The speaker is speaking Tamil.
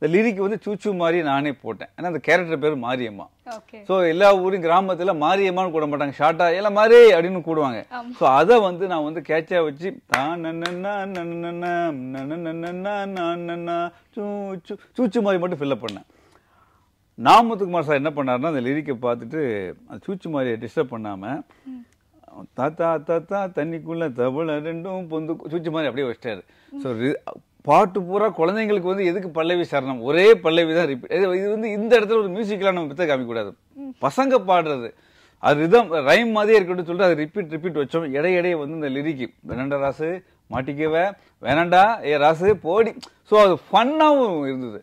இந்த லிரிக் வந்து சூச்சு மாதிரி நானே போட்டேன் ஏன்னா அந்த கேரக்டர் பேர் மாரியம்மா ஸோ எல்லா ஊரும் கிராமத்தில் மாரியம்மான்னு கூட மாட்டாங்க ஷார்ட்டா எல்லாம் மாறி அப்படின்னு கூடுவாங்க ஸோ அதை வந்து நான் வந்து கேட்சா வச்சு சூச்சு மாதிரி மட்டும் ஃபில்லப் பண்ணேன் நாமத்துக்குமார் சார் என்ன பண்ணார்னா அந்த லிரிக்கை பார்த்துட்டு அந்த சூச்சு மாதிரியை டிஸ்டர்ப் பண்ணாமல் தாத்தா தாத்தா தண்ணிக்குள்ள தவளை ரெண்டும் பொந்து சூச்சி மாதிரி அப்படியே வச்சிட்டாரு ஸோ பாட்டு பூரா குழந்தைங்களுக்கு வந்து எதுக்கு பல்லவி சரணம் ஒரே பல்லவி தான் ரிப்பீட் இது வந்து இந்த இடத்துல ஒரு மியூசிக்கெலாம் நம்ம பித்த காமிக்கூடாது பசங்க பாடுறது அது ரிதம் ரைம் மாதிரியே இருக்கட்டும் சொல்லிட்டு அது ரிப்பீட் ரிப்பீட் வச்சோம் இடையிடையே வந்து இந்த லிரிக்கு வேணாண்டா ராசு மாட்டிக்கவே வேணாண்டா ஏ ராசு போடி ஸோ அது ஃபன்னாகவும் இருந்தது